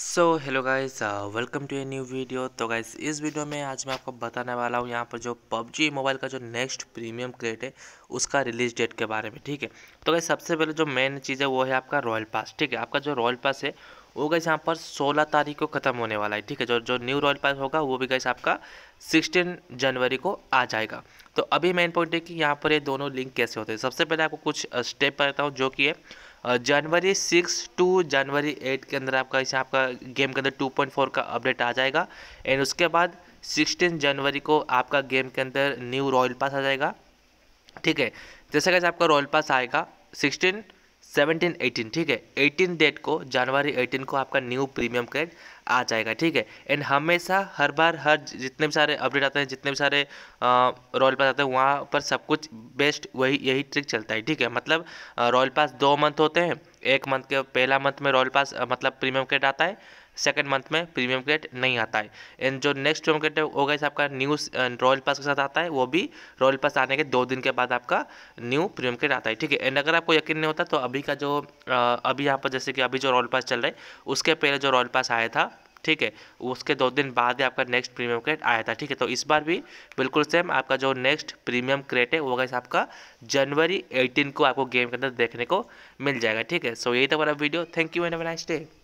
so hello guys welcome to a new video तो guys इस video में आज मैं आपको बताने वाला हूँ यहाँ पर जो पबजी मोबाइल का जो नेक्स्ट प्रीमियम क्रेट है उसका रिलीज डेट के बारे में ठीक है तो गाइस सबसे पहले जो मेन चीज़ है वो है आपका रॉयल पास ठीक है आपका जो रॉयल पास है वो गैस यहाँ पर 16 तारीख को ख़त्म होने वाला है ठीक है जो जो न्यू रॉयल पास होगा वो भी गैस आपका 16 जनवरी को आ जाएगा तो अभी मेन पॉइंट है कि यहाँ पर ये दोनों लिंक कैसे होते हैं सबसे पहले आपको कुछ स्टेप बताता हूँ जो कि है जनवरी सिक्स टू जनवरी एट के अंदर आपका इसे आपका गेम के अंदर टू पॉइंट फोर का अपडेट आ जाएगा एंड उसके बाद सिक्सटीन जनवरी को आपका गेम के अंदर न्यू रॉयल पास आ जाएगा ठीक है जैसे कैसे आपका रॉयल पास आएगा सिक्सटीन सेवनटीन एटीन ठीक है एटीन डेट को जनवरी एटीन को आपका न्यू प्रीमियम क्रेड आ जाएगा ठीक है एंड हमेशा हर बार हर जितने भी सारे अपडेट आते हैं जितने भी सारे रॉयल पास आते हैं वहाँ पर सब कुछ बेस्ट वही यही ट्रिक चलता है ठीक है मतलब रॉयल पास दो मंथ होते हैं एक मंथ के पहला मंथ में रॉयल पास मतलब प्रीमियम क्रेड आता है सेकेंड मंथ में प्रीमियम क्रेडिट नहीं आता है एंड जो नेक्स्ट प्रीमियम क्रेडिट वो गैस आपका न्यू रॉयल पास के साथ आता है वो भी रॉयल पास आने के दो दिन के बाद आपका न्यू प्रीमियम क्रेडिट आता है ठीक है एंड अगर आपको यकीन नहीं होता तो अभी का जो uh, अभी यहाँ पर जैसे कि अभी जो रॉयल पास चल रहा है उसके पहले जो रॉयल पास आया था ठीक है उसके दो दिन बाद ही आपका नेक्स्ट प्रीमियम क्रेट आया था ठीक है तो इस बार भी बिल्कुल सेम आपका जो नेक्स्ट प्रीमियम क्रेट है वो गैस आपका जनवरी 18 को आपको गेम के अंदर देखने को मिल जाएगा ठीक है सो यही था मेरा video thank you and nice day